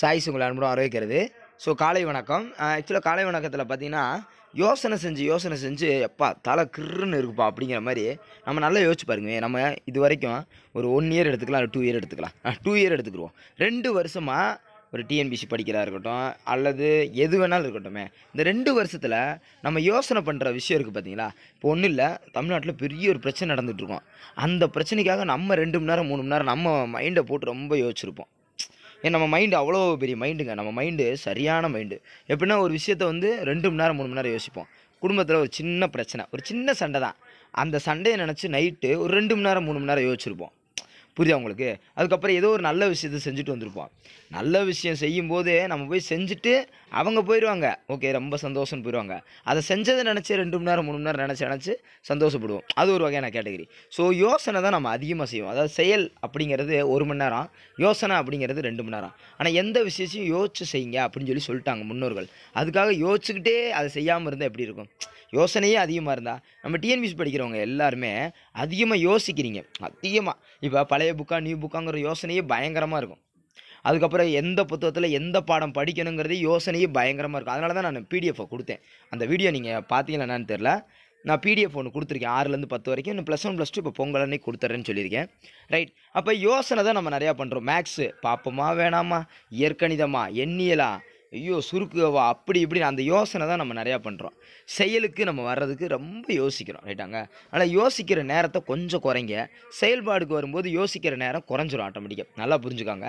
choice உங்களை அன்புடன் வரவேற்கிறது ஸோ காலை வணக்கம் ஆக்சுவலாக காலை வணக்கத்தில் பார்த்தீங்கன்னா யோசனை செஞ்சு யோசனை செஞ்சு எப்பா தலை கிருன்னு இருக்குப்பா அப்படிங்கிற மாதிரி நம்ம நல்லா யோசிச்சு பாருங்க நம்ம இது வரைக்கும் ஒரு ஒன் இயர் எடுத்துக்கலாம் இல்லை டூ இயர் எடுத்துக்கலாம் டூ இயர் எடுத்துக்கிடுவோம் ரெண்டு வருஷமாக ஒரு டிஎன்பிசி படிக்கிறதா இருக்கட்டும் அல்லது எது வேணாலும் இருக்கட்டும் இந்த ரெண்டு வருஷத்தில் நம்ம யோசனை பண்ணுற விஷயம் இருக்குது பார்த்தீங்களா இப்போ ஒன்றும் இல்லை தமிழ்நாட்டில் பெரிய ஒரு பிரச்சனை நடந்துகிட்ருக்கோம் அந்த பிரச்சனைக்காக நம்ம ரெண்டு மணி நேரம் மூணு மணி நேரம் நம்ம மைண்டை போட்டு ரொம்ப யோசிச்சிருப்போம் ஏன் நம்ம மைண்டு அவ்வளோ பெரிய மைண்டுங்க நம்ம மைண்டு சரியான மைண்டு எப்படின்னா ஒரு விஷயத்தை வந்து ரெண்டு மணி நேரம் மூணு மணி நேரம் யோசிப்போம் குடும்பத்தில் ஒரு சின்ன பிரச்சனை ஒரு சின்ன சண்டை தான் அந்த சண்டையை நினச்சி நைட்டு ஒரு ரெண்டு மணி நேரம் மூணு மணி நேரம் யோசிச்சிருப்போம் புரியுதா உங்களுக்கு அதுக்கப்புறம் ஏதோ ஒரு நல்ல விஷயத்தை செஞ்சுட்டு வந்திருப்போம் நல்ல விஷயம் செய்யும்போது நம்ம போய் செஞ்சுட்டு அவங்க போயிடுவாங்க ஓகே ரொம்ப சந்தோஷம்னு போயிடுவாங்க அதை செஞ்சதை நினச்சி ரெண்டு மணி நேரம் மூணு மணி நேரம் நினச்சி நினச்சி சந்தோஷப்படுவோம் அது ஒரு வகையான கேட்டகரி ஸோ யோசனை தான் நம்ம அதிகமாக செய்வோம் அதாவது செயல் அப்படிங்கிறது ஒரு மணி நேரம் யோசனை அப்படிங்கிறது ரெண்டு மணி நேரம் ஆனால் எந்த விஷயத்தையும் யோசிச்சு செய்யுங்க அப்படின்னு சொல்லி சொல்லிட்டாங்க முன்னோர்கள் அதுக்காக யோசிச்சுக்கிட்டே அதை செய்யாமல் இருந்தால் எப்படி இருக்கும் யோசனையே அதிகமாக இருந்தால் நம்ம டிஎன்பிசி படிக்கிறவங்க எல்லாருமே அதிகமாக யோசிக்கிறீங்க அதிகமாக இப்போ பழைய புக்கா நியூ புக்காங்கிற யோசனையே பயங்கரமாக இருக்கும் அதுக்கப்புறம் எந்த புத்தகத்தில் எந்த பாடம் படிக்கணுங்கிறது யோசனையே பயங்கரமாக இருக்கும் அதனால தான் நான் பிடிஎஃபை கொடுத்தேன் அந்த வீடியோ நீங்கள் பார்த்தீங்களா என்னன்னு தெரில நான் பிடிஎஃப் ஒன்று கொடுத்துருக்கேன் ஆறுலேருந்து பத்து வரைக்கும் இன்னும் ப்ளஸ் ஒன் ப்ளஸ் டூ இப்போ பொங்கல் அன்னைக்கு கொடுத்துறேன்னு சொல்லியிருக்கேன் ரைட் அப்போ யோசனை தான் நம்ம நிறையா பண்ணுறோம் மேக்ஸு பார்ப்போமா வேணாமா இயற்கணிதமா எண்ணியலா ஐயோ சுருக்குவா அப்படி இப்படி அந்த யோசனை தான் நம்ம நிறையா பண்ணுறோம் செயலுக்கு நம்ம வர்றதுக்கு ரொம்ப யோசிக்கிறோம் ரைட்டாங்க ஆனால் யோசிக்கிற நேரத்தை கொஞ்சம் குறைங்க செயல்பாடுக்கு வரும்போது யோசிக்கிற நேரம் குறைஞ்சிரும் ஆட்டோமேட்டிக்காக நல்லா புரிஞ்சுக்காங்க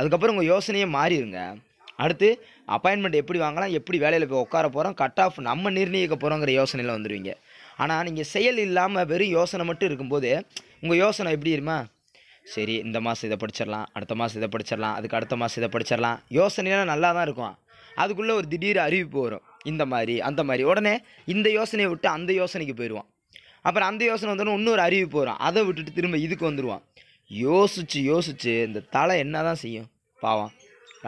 அதுக்கப்புறம் உங்கள் யோசனையே மாறிடுங்க அடுத்து அப்பாயின்மெண்ட் எப்படி வாங்கலாம் எப்படி வேலையில் போய் உட்கார போகிறோம் கட் ஆஃப் நம்ம நிர்ணயிக்க போகிறோங்கிற யோசனையில் வந்துடுவீங்க ஆனால் நீங்கள் செயல் இல்லாமல் வெறும் யோசனை மட்டும் இருக்கும்போது உங்கள் யோசனை எப்படி இருமா சரி இந்த மாதம் இதை படிச்சிடலாம் அடுத்த மாதம் இதை படிச்சிடலாம் அதுக்கு அடுத்த மாதம் இதை படிச்சிடலாம் யோசனைலாம் நல்லா தான் இருக்கும் அதுக்குள்ளே ஒரு திடீர் அறிவிப்பு வரும் இந்த மாதிரி அந்த மாதிரி உடனே இந்த யோசனையை விட்டு அந்த யோசனைக்கு போயிடுவான் அப்புறம் அந்த யோசனை வந்தோடனே இன்னொரு அறிவிப்பு வரும் அதை விட்டுட்டு திரும்ப இதுக்கு வந்துடுவான் யோசித்து யோசித்து இந்த தலை என்ன தான் செய்யும் பாவம்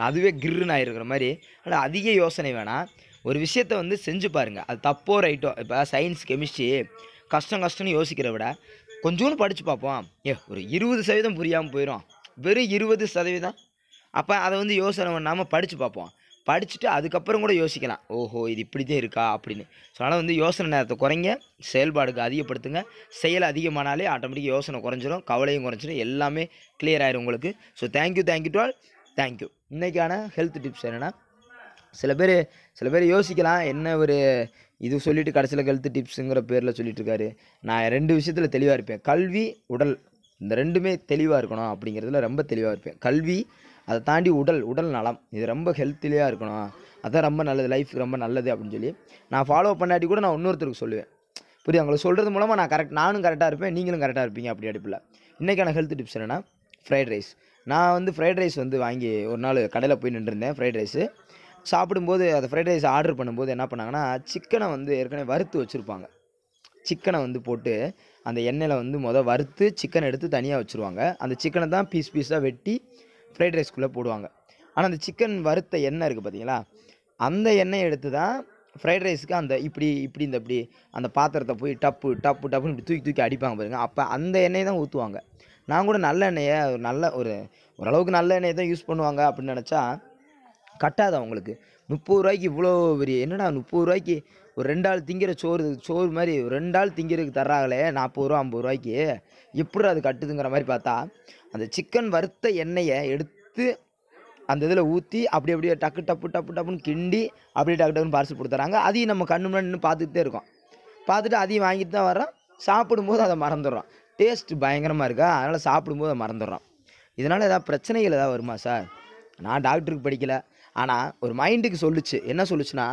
அதுவே கிருன்னு ஆகிருக்கிற மாதிரி ஆனால் அதிக யோசனை வேணாம் ஒரு விஷயத்த வந்து செஞ்சு பாருங்கள் அது தப்போ ரைட்டோ இப்போ சயின்ஸ் கெமிஸ்ட்ரி கஷ்டம் கஷ்டம்னு யோசிக்கிற விட கொஞ்சோன்னு படித்து பார்ப்போம் ஏ ஒரு இருபது சதவீதம் புரியாமல் போயிடும் வெறும் இருபது சதவீதம் அப்போ அதை வந்து யோசனை பண்ணாமல் படித்து பார்ப்போம் படிச்சுட்டு அதுக்கப்புறம் கூட யோசிக்கலாம் ஓஹோ இது இப்படி தான் இருக்கா அப்படின்னு ஸோ அதனால் வந்து யோசனை நேரத்தை குறைங்க செயல்பாடுக்கு அதிகப்படுத்துங்க செயல் அதிகமானாலே ஆட்டோமேட்டிக்காக யோசனை குறைஞ்சிரும் கவலையும் குறைஞ்சிரும் எல்லாமே கிளியர் ஆயிரும் உங்களுக்கு so thank you thank you to all thank you இன்றைக்கான ஹெல்த் டிப்ஸ் என்னென்னா சில பேர் சில பேர் யோசிக்கலாம் என்ன ஒரு இது சொல்லிவிட்டு கடைசியில் ஹெல்த் டிப்ஸுங்கிற பேரில் சொல்லிட்டுருக்காரு நான் ரெண்டு விஷயத்தில் தெளிவாக இருப்பேன் கல்வி உடல் இந்த ரெண்டுமே தெளிவாக இருக்கணும் அப்படிங்கிறதுல ரொம்ப தெளிவாக இருப்பேன் கல்வி அதை தாண்டி உடல் உடல் நலம் இது ரொம்ப ஹெல்த்திலியாக இருக்கணும் அதான் ரொம்ப நல்லது லைஃப் ரொம்ப நல்லது அப்படின்னு சொல்லி நான் ஃபாலோ பண்ணாட்டி கூட நான் இன்னொருத்தருக்கு சொல்லுவேன் புரியுது அவங்களை சொல்கிறது மூலமாக நான் கரெக்ட் நானும் கரெக்டாக இருப்பேன் நீங்களும் கரெக்டாக இருப்பீங்க அப்படி அடிப்பில் இன்றைக்கான ஹெல்த் டிப்ஸ் என்னென்னா ஃப்ரைட் ரைஸ் நான் வந்து ஃப்ரைட் ரைஸ் வந்து வாங்கி ஒரு நாள் கடையில் போய் நின்றுருந்தேன் ஃப்ரைட் ரைஸு சாப்பிடும்போது அந்த ஃப்ரைட் ரைஸ் ஆர்டர் பண்ணும்போது என்ன பண்ணாங்கன்னா சிக்கனை வந்து ஏற்கனவே வறுத்து வச்சுருப்பாங்க சிக்கனை வந்து போட்டு அந்த எண்ணெயில் வந்து மொதல் வறுத்து சிக்கன் எடுத்து தனியாக வச்சுருவாங்க அந்த சிக்கனை தான் பீஸ் பீஸாக வெட்டி ஃப்ரைட் ரைஸ்க்குள்ளே போடுவாங்க ஆனால் அந்த சிக்கன் வறுத்த எண்ணெய் இருக்குது பார்த்தீங்களா அந்த எண்ணெயை எடுத்து தான் ஃப்ரைட் ரைஸுக்கு அந்த இப்படி இப்படி இந்த இப்படி அந்த பாத்திரத்தை போய் டப்பு டப்பு டப்புன்னு இப்படி தூக்கி தூக்கி அடிப்பாங்க பாருங்கள் அப்போ அந்த எண்ணெய் தான் ஊற்றுவாங்க நான் கூட நல்ல எண்ணெயை நல்ல ஒரு ஓரளவுக்கு நல்ல எண்ணெயை தான் யூஸ் பண்ணுவாங்க அப்படின்னு நினச்சா கட்டாது அவங்களுக்கு முப்பது ரூபாய்க்கு இவ்வளோ பெரிய என்னடா முப்பது ரூபாய்க்கு ஒரு ரெண்டு ஆள் திங்கிற சோறு சோறு மாதிரி ரெண்டு ஆள் திங்கிறதுக்கு தர்றாங்களே நாற்பது ரூபா ஐம்பது ரூபாய்க்கு எப்படி அது கட்டுதுங்கிற மாதிரி பார்த்தா அந்த சிக்கன் வறுத்த எண்ணெயை எடுத்து அந்த இதில் ஊற்றி அப்படி அப்படியே டக்கு டப்பு டப்பு டப்புன்னு கிண்டி அப்படியே டக்கு டப்புனு பார்சல் கொடுத்துறாங்க அதையும் நம்ம கண்ணு முன்னாடி நின்று பார்த்துக்கிட்டே இருக்கோம் பார்த்துட்டு அதையும் வாங்கிட்டு தான் வரோம் சாப்பிடும்போது அதை மறந்துடுறோம் டேஸ்ட் பயங்கரமாக இருக்கா அதனால் சாப்பிடும்போது அதை மறந்துடுறோம் இதனால் ஏதாவது பிரச்சனைகள் ஏதாவது வருமா சார் நான் டாக்டருக்கு படிக்கலை ஆனால் ஒரு மைண்டுக்கு சொல்லுச்சு என்ன சொல்லுச்சுன்னா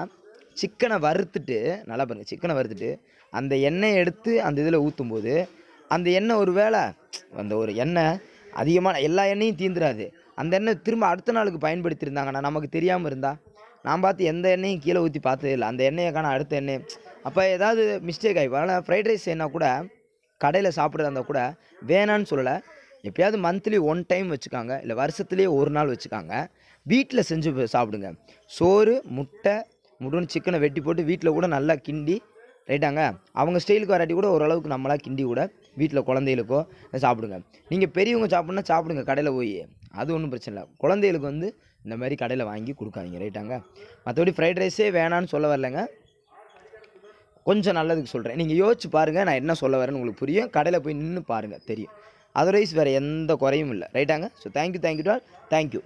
சிக்கனை வறுத்துட்டு நல்லா பாருங்கள் சிக்கனை வறுத்துட்டு அந்த எண்ணெயை எடுத்து அந்த இதில் ஊற்றும் போது அந்த எண்ணெய் ஒரு வேளை அந்த ஒரு எண்ணெய் அதிகமான எல்லா எண்ணெயும் தீந்துராது அந்த எண்ணெய் திரும்ப அடுத்த நாளுக்கு பயன்படுத்தியிருந்தாங்கன்னா நமக்கு தெரியாமல் இருந்தால் நான் பார்த்து எந்த எண்ணெயும் கீழே ஊற்றி பார்த்ததே இல்லை அந்த எண்ணெயைக்கான அடுத்த எண்ணெய் அப்போ ஏதாவது மிஸ்டேக் ஆகிப்போம் அதனால் ஃப்ரைட் ரைஸ் செய்யணா கூட கடையில் சாப்பிட்றதா இருந்தால் கூட வேணான்னு சொல்லலை எப்பயாவது மந்த்லி ஒன் டைம் வச்சுக்காங்க இல்லை வருஷத்துலேயே ஒரு நாள் வச்சுக்காங்க வீட்டில் செஞ்சு சாப்பிடுங்க சோறு முட்டை முடன் சிக்கனை வெட்டி போட்டு வீட்டில் கூட நல்லா கிண்டி ரைட்டாங்க அவங்க ஸ்டைலுக்கு வராட்டி கூட ஓரளவுக்கு நம்மளாக கிண்டி கூட வீட்டில் குழந்தைகளுக்கோ சாப்பிடுங்க நீங்கள் பெரியவங்க சாப்பிட்னா சாப்பிடுங்க கடையில் போய் அது ஒன்றும் பிரச்சனை இல்லை குழந்தைகளுக்கு வந்து இந்த மாதிரி கடையில் வாங்கி கொடுக்காதீங்க ரைட்டாங்க மற்றபடி ஃப்ரைட் ரைஸே வேணான்னு சொல்ல வரலைங்க கொஞ்சம் நல்லதுக்கு சொல்கிறேன் நீங்கள் யோசிச்சு பாருங்கள் நான் என்ன சொல்ல வரேன்னு உங்களுக்கு புரியும் கடையில் போய் நின்று பாருங்கள் தெரியும் அதர்வைஸ் வேறு எந்த குறையும் இல்லை ரைட்டாங்க so thank you thank you to all thank you